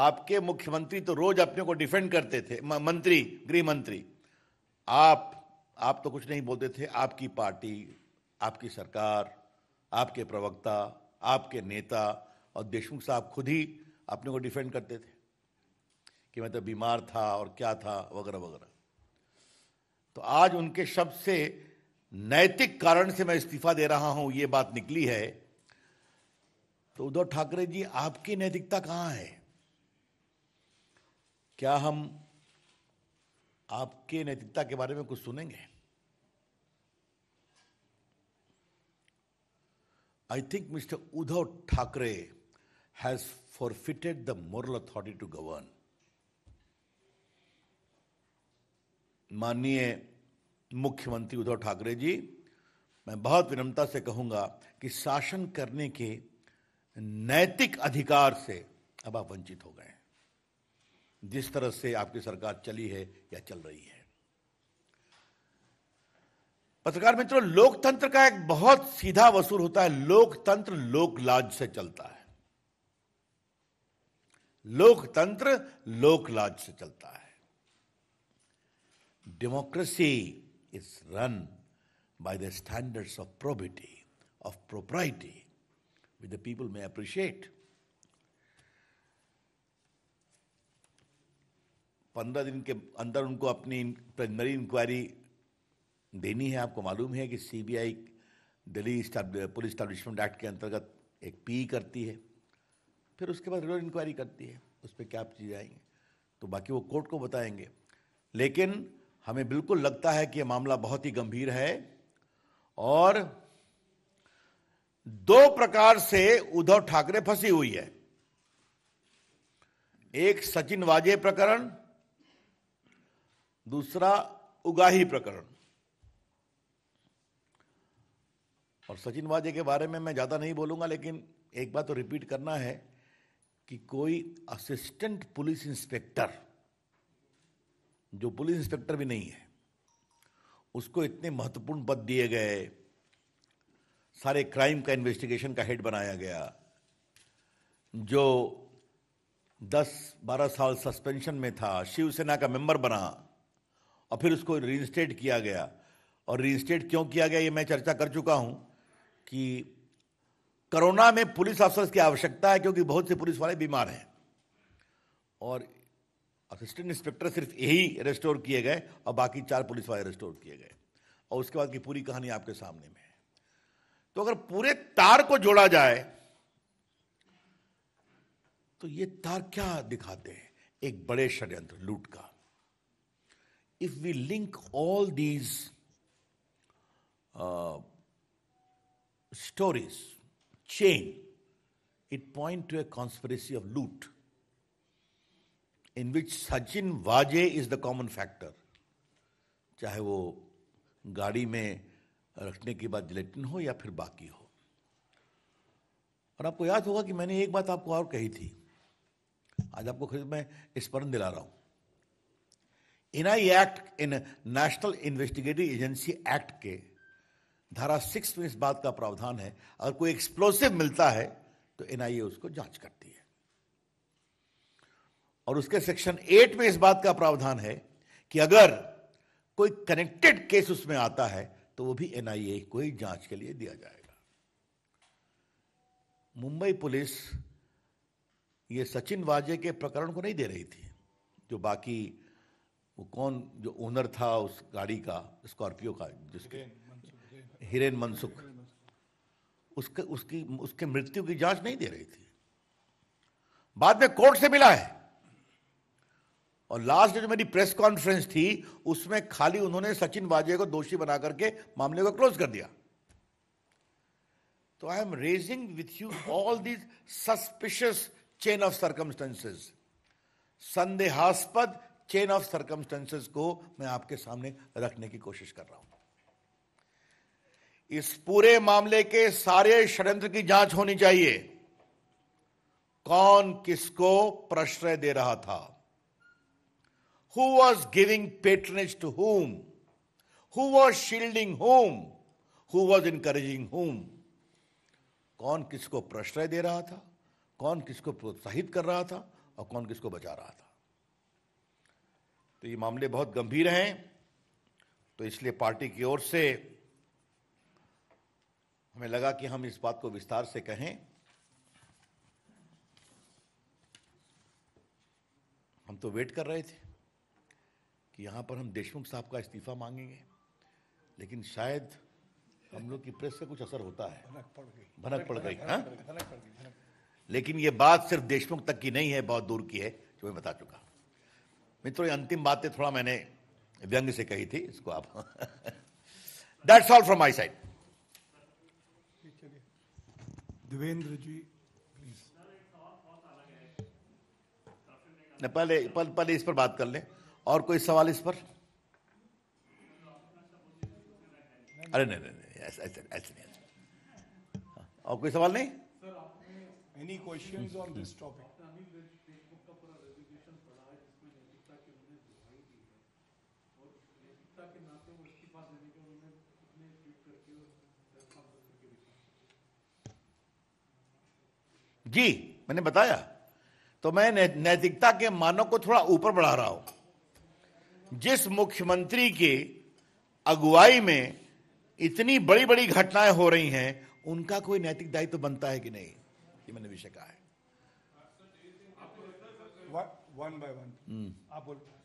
आपके मुख्यमंत्री तो रोज अपने को डिफेंड करते थे मंत्री गृह मंत्री आप आप तो कुछ नहीं बोलते थे आपकी पार्टी आपकी सरकार आपके प्रवक्ता आपके नेता और देशमुख साहब खुद ही अपने को डिफेंड करते थे कि मैं तो बीमार था और क्या था वगैरह वगैरह तो आज उनके शब्द से नैतिक कारण से मैं इस्तीफा दे रहा हूं ये बात निकली है तो उद्धव ठाकरे जी आपकी नैतिकता कहाँ है क्या हम आपके नैतिकता के बारे में कुछ सुनेंगे I think mister Uddhav Thackeray has forfeited the moral authority to govern माननीय मुख्यमंत्री उद्धव ठाकरे जी मैं बहुत विनम्रता से कहूंगा कि शासन करने के नैतिक अधिकार से अब आप वंचित हो गए हैं जिस तरह से आपकी सरकार चली है या चल रही है पत्रकार मित्रों लोकतंत्र का एक बहुत सीधा वसूल होता है लोकतंत्र लोकलाज से चलता है लोकतंत्र लोकलाज से चलता है democracy is run by the standards of probity of propriety with the people may appreciate पंद्रह दिन के अंदर उनको अपनी प्राइमरी इंक्वायरी देनी है आपको मालूम है कि CBI Delhi police establishment act के अंतर्गत एक पी करती है फिर उसके बाद रेगुलर इंक्वायरी करती है उस पर क्या चीज़ें आएंगी तो बाकी वो कोर्ट को बताएंगे लेकिन हमें बिल्कुल लगता है कि ये मामला बहुत ही गंभीर है और दो प्रकार से उद्धव ठाकरे फंसी हुई है एक सचिन वाजे प्रकरण दूसरा उगाही प्रकरण और सचिन वाजे के बारे में मैं ज़्यादा नहीं बोलूंगा लेकिन एक बात तो रिपीट करना है कि कोई असिस्टेंट पुलिस इंस्पेक्टर जो पुलिस इंस्पेक्टर भी नहीं है उसको इतने महत्वपूर्ण पद दिए गए सारे क्राइम का इन्वेस्टिगेशन का हेड बनाया गया जो 10-12 साल सस्पेंशन में था शिवसेना का मेंबर बना और फिर उसको रीइंस्टेट किया गया और रीइंस्टेट क्यों किया गया ये मैं चर्चा कर चुका हूँ कि कोरोना में पुलिस अफसर की आवश्यकता है क्योंकि बहुत से पुलिस वाले बीमार हैं और असिस्टेंट इंस्पेक्टर सिर्फ यही रेस्टोर किए गए और बाकी चार पुलिस वाले रेस्टोर किए गए और उसके बाद की पूरी कहानी आपके सामने में है तो अगर पूरे तार को जोड़ा जाए तो ये तार क्या दिखाते हैं एक बड़े षड्यंत्र लूट का if we link all these uh, stories, chain, it point to a conspiracy of loot in which Sachin Vajay is the common factor. चाहे वो गाड़ी में रखने के बाद जिलेटिन हो या फिर बाकी हो और आपको याद होगा कि मैंने एक बात आपको और कही थी आज आपको मैं स्मरण दिला रहा हूं NIA act in national investigative agency act के धारा सिक्स में इस बात का प्रावधान है अगर कोई एक्सप्लोसिव मिलता है तो एनआईए उसको जांच करती है और उसके सेक्शन एट में इस बात का प्रावधान है कि अगर कोई कनेक्टेड केस उसमें आता है तो वो भी एनआईए को ही जांच के लिए दिया जाएगा मुंबई पुलिस ये सचिन वाजे के प्रकरण को नहीं दे रही थी जो बाकी वो कौन जो ओनर था उस गाड़ी का स्कॉर्पियो का जिसके हिरेन मनसुख उसके उसकी उसके मृत्यु की जांच नहीं दे रही थी बाद में कोर्ट से मिला है और लास्ट जो मेरी प्रेस कॉन्फ्रेंस थी उसमें खाली उन्होंने सचिन बाजे को दोषी बना करके मामले को क्लोज कर दिया तो I am raising with you all these suspicious chain of circumstances संदेहास्पद चेन ऑफ सर्कमस्टेंसेस को मैं आपके सामने रखने की कोशिश कर रहा हूं इस पूरे मामले के सारे षड्यंत्र की जांच होनी चाहिए कौन किसको प्रश्रय दे रहा था who was giving patronage to him who was shielding him who was encouraging him कौन किसको प्रश्रय दे रहा था कौन किसको प्रोत्साहित कर रहा था और कौन किसको बचा रहा था तो ये मामले बहुत गंभीर हैं तो इसलिए पार्टी की ओर से हमें लगा कि हम इस बात को विस्तार से कहें हम तो वेट कर रहे थे कि यहाँ पर हम देशमुख साहब का इस्तीफा मांगेंगे लेकिन शायद हम लोग की प्रेस से कुछ असर होता है भनक पड़ गई लेकिन ये बात सिर्फ देशमुख तक की नहीं है बहुत दूर की है जो मैं बता चुका मित्रों ये अंतिम बातें थोड़ा मैंने व्यंग से कही थी इसको आप that's all from my side Devendra ji पहले पहले पहले इस पर बात कर ले और कोई सवाल इस पर अरे नहीं नहीं नहीं ऐसे नहीं हाँ, और कोई सवाल नहीं any questions on this topic तो उसकी बात लेने के उन्होंने कितने ट्वीट करके जी मैंने बताया तो मैं नैतिकता के मानव को थोड़ा ऊपर बढ़ा रहा हूं जिस मुख्यमंत्री के अगुवाई में इतनी बड़ी बड़ी घटनाएं हो रही हैं उनका कोई नैतिक दायित्व तो बनता है कि नहीं ये मैंने विषय कहा है वन बाय वन आप बोलते